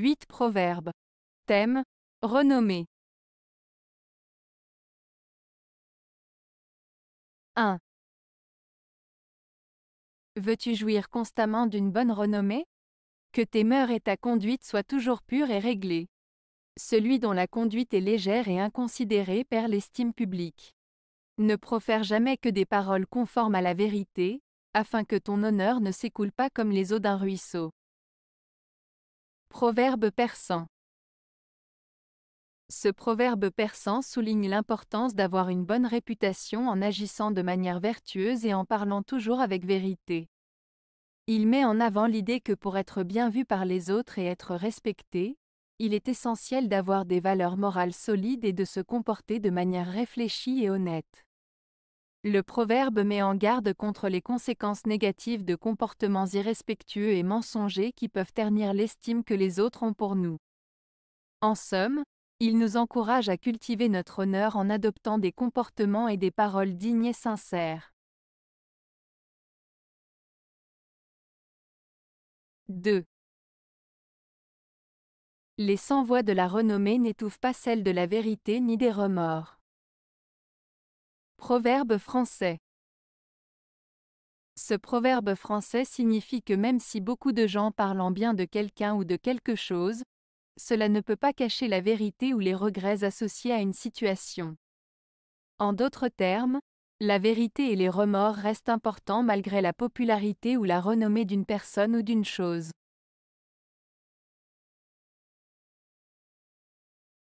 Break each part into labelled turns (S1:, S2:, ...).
S1: 8 Proverbes. Thème Renommée. 1. Veux-tu jouir constamment d'une bonne
S2: renommée Que tes mœurs et ta conduite soient toujours pures et réglées. Celui dont la conduite est légère et inconsidérée perd l'estime publique. Ne profère jamais que des paroles conformes à la vérité, afin que ton honneur ne s'écoule pas comme les eaux d'un ruisseau. Proverbe persan. Ce proverbe persan souligne l'importance d'avoir une bonne réputation en agissant de manière vertueuse et en parlant toujours avec vérité. Il met en avant l'idée que pour être bien vu par les autres et être respecté, il est essentiel d'avoir des valeurs morales solides et de se comporter de manière réfléchie et honnête. Le proverbe met en garde contre les conséquences négatives de comportements irrespectueux et mensongers qui peuvent ternir l'estime que les autres ont pour nous. En somme, il nous encourage à cultiver notre honneur en adoptant des comportements et des paroles dignes et
S1: sincères. 2. Les sans voix de la renommée n'étouffent pas celles de la vérité ni des remords. Proverbe
S2: français. Ce proverbe français signifie que même si beaucoup de gens parlent en bien de quelqu'un ou de quelque chose, cela ne peut pas cacher la vérité ou les regrets associés à une situation. En d'autres termes, la vérité et les remords restent importants malgré la popularité ou la renommée d'une personne ou
S1: d'une chose.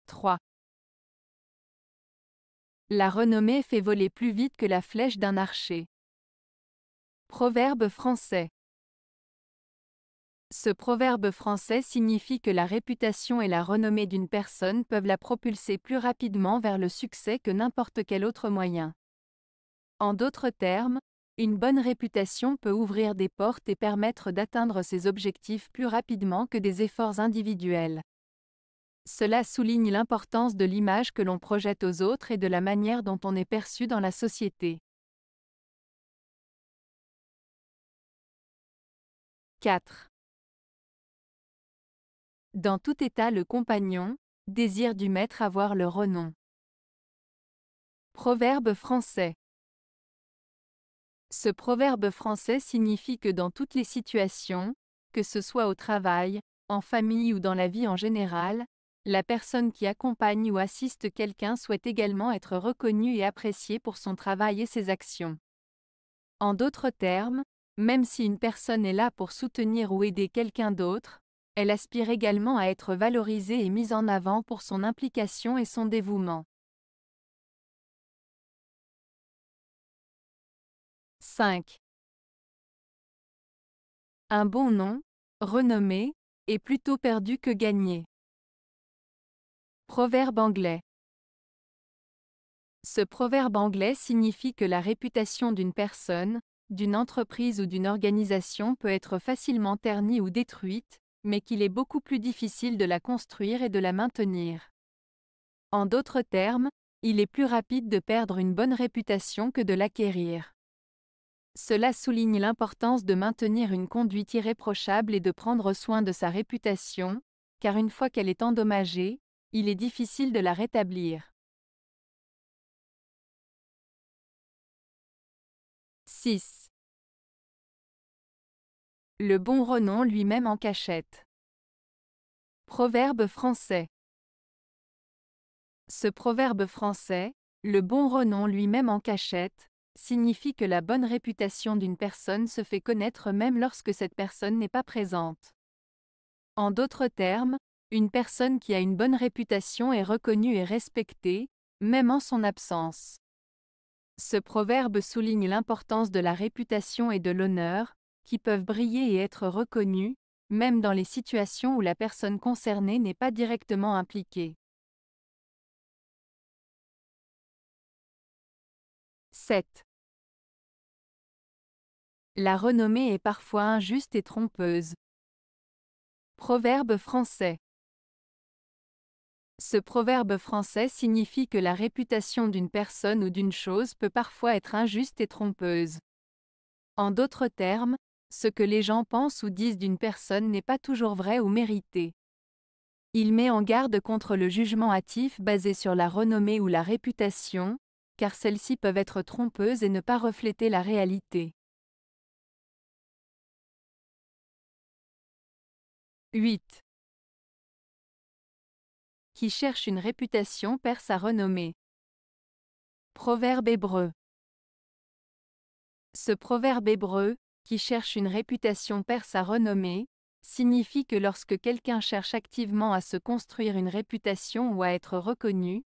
S1: 3. La renommée fait voler plus vite que la flèche d'un archer. Proverbe français.
S2: Ce proverbe français signifie que la réputation et la renommée d'une personne peuvent la propulser plus rapidement vers le succès que n'importe quel autre moyen. En d'autres termes, une bonne réputation peut ouvrir des portes et permettre d'atteindre ses objectifs plus rapidement que des efforts individuels. Cela souligne l'importance de l'image que l'on projette aux autres et de la manière dont on est perçu dans la société.
S1: 4. Dans tout état le compagnon,
S2: désire du maître avoir le renom. Proverbe français. Ce proverbe français signifie que dans toutes les situations, que ce soit au travail, en famille ou dans la vie en général, la personne qui accompagne ou assiste quelqu'un souhaite également être reconnue et appréciée pour son travail et ses actions. En d'autres termes, même si une personne est là pour soutenir ou aider quelqu'un d'autre, elle aspire également à être valorisée et mise en avant pour
S1: son implication et son dévouement. 5. Un bon nom, renommé, est plutôt perdu que gagné.
S2: Proverbe anglais. Ce proverbe anglais signifie que la réputation d'une personne, d'une entreprise ou d'une organisation peut être facilement ternie ou détruite, mais qu'il est beaucoup plus difficile de la construire et de la maintenir. En d'autres termes, il est plus rapide de perdre une bonne réputation que de l'acquérir. Cela souligne l'importance de maintenir une conduite irréprochable et de prendre soin de sa réputation, car une fois qu'elle est endommagée, il
S1: est difficile de la rétablir. 6. Le bon renom lui-même en cachette. Proverbe français.
S2: Ce proverbe français, le bon renom lui-même en cachette, signifie que la bonne réputation d'une personne se fait connaître même lorsque cette personne n'est pas présente. En d'autres termes, une personne qui a une bonne réputation est reconnue et respectée, même en son absence. Ce proverbe souligne l'importance de la réputation et de l'honneur, qui peuvent briller et être
S1: reconnus, même dans les situations où la personne concernée n'est pas directement impliquée. 7. La renommée est parfois injuste et trompeuse. Proverbe français.
S2: Ce proverbe français signifie que la réputation d'une personne ou d'une chose peut parfois être injuste et trompeuse. En d'autres termes, ce que les gens pensent ou disent d'une personne n'est pas toujours vrai ou mérité. Il met en garde contre le jugement hâtif basé sur la renommée ou la réputation, car celles-ci peuvent être trompeuses
S1: et ne pas refléter la réalité. 8 qui cherche une réputation perd sa renommée. Proverbe hébreu.
S2: Ce proverbe hébreu, qui cherche une réputation perd sa renommée, signifie que lorsque quelqu'un cherche activement à se construire une réputation ou à être reconnu,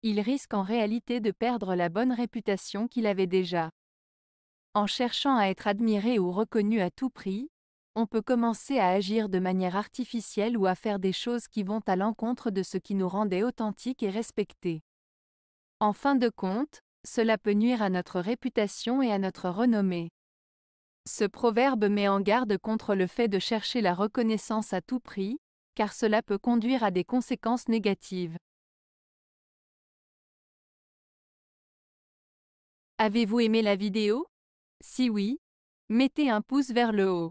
S2: il risque en réalité de perdre la bonne réputation qu'il avait déjà. En cherchant à être admiré ou reconnu à tout prix, on peut commencer à agir de manière artificielle ou à faire des choses qui vont à l'encontre de ce qui nous rendait authentiques et respectés. En fin de compte, cela peut nuire à notre réputation et à notre renommée. Ce proverbe met en garde contre le fait de chercher la reconnaissance à tout prix, car cela peut conduire à des conséquences négatives.
S1: Avez-vous aimé la vidéo Si oui, mettez un pouce vers le haut.